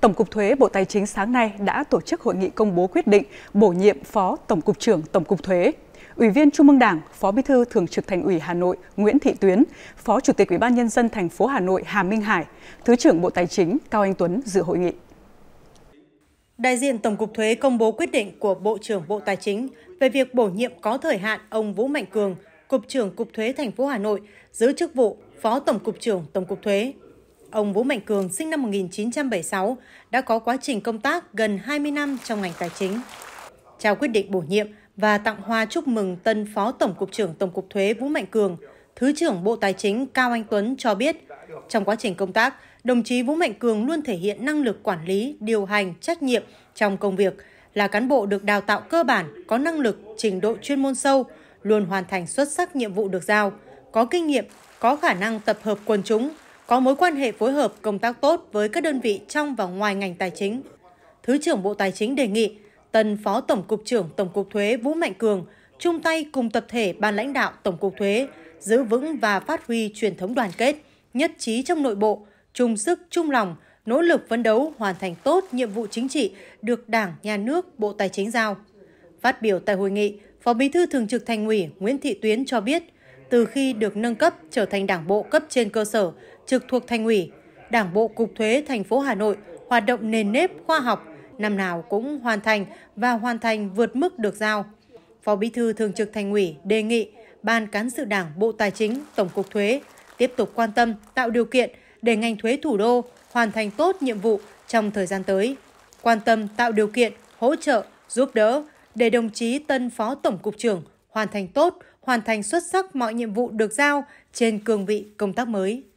Tổng cục Thuế Bộ Tài chính sáng nay đã tổ chức hội nghị công bố quyết định bổ nhiệm Phó Tổng cục trưởng Tổng cục Thuế. Ủy viên Trung ương Đảng, Phó Bí thư Thường trực Thành ủy Hà Nội Nguyễn Thị Tuyến, Phó Chủ tịch Ủy ban nhân dân thành phố Hà Nội Hà Minh Hải, Thứ trưởng Bộ Tài chính Cao Anh Tuấn dự hội nghị. Đại diện Tổng cục Thuế công bố quyết định của Bộ trưởng Bộ Tài chính về việc bổ nhiệm có thời hạn ông Vũ Mạnh Cường, Cục trưởng Cục Thuế thành phố Hà Nội, giữ chức vụ Phó Tổng cục trưởng Tổng cục Thuế ông Vũ Mạnh Cường sinh năm 1976 đã có quá trình công tác gần 20 năm trong ngành tài chính. Trao quyết định bổ nhiệm và tặng hoa chúc mừng tân Phó Tổng cục trưởng Tổng cục Thuế Vũ Mạnh Cường, Thứ trưởng Bộ Tài chính Cao Anh Tuấn cho biết, trong quá trình công tác, đồng chí Vũ Mạnh Cường luôn thể hiện năng lực quản lý, điều hành, trách nhiệm trong công việc, là cán bộ được đào tạo cơ bản, có năng lực, trình độ chuyên môn sâu, luôn hoàn thành xuất sắc nhiệm vụ được giao, có kinh nghiệm, có khả năng tập hợp quần chúng, có mối quan hệ phối hợp công tác tốt với các đơn vị trong và ngoài ngành tài chính. Thứ trưởng Bộ Tài chính đề nghị tân Phó Tổng cục trưởng Tổng cục Thuế Vũ Mạnh Cường chung tay cùng tập thể ban lãnh đạo Tổng cục Thuế giữ vững và phát huy truyền thống đoàn kết, nhất trí trong nội bộ, chung sức chung lòng, nỗ lực phấn đấu hoàn thành tốt nhiệm vụ chính trị được Đảng, Nhà nước, Bộ Tài chính giao. Phát biểu tại hội nghị, Phó Bí thư Thường trực Thành ủy Nguyễn Thị Tuyến cho biết – từ khi được nâng cấp trở thành đảng bộ cấp trên cơ sở, trực thuộc thành ủy, đảng bộ Cục Thuế thành phố Hà Nội hoạt động nền nếp khoa học, năm nào cũng hoàn thành và hoàn thành vượt mức được giao. Phó Bí thư Thường trực Thành ủy đề nghị Ban Cán sự Đảng Bộ Tài chính Tổng cục Thuế tiếp tục quan tâm tạo điều kiện để ngành thuế thủ đô hoàn thành tốt nhiệm vụ trong thời gian tới. Quan tâm tạo điều kiện, hỗ trợ, giúp đỡ để đồng chí tân Phó Tổng cục trưởng hoàn thành tốt, hoàn thành xuất sắc mọi nhiệm vụ được giao trên cương vị công tác mới.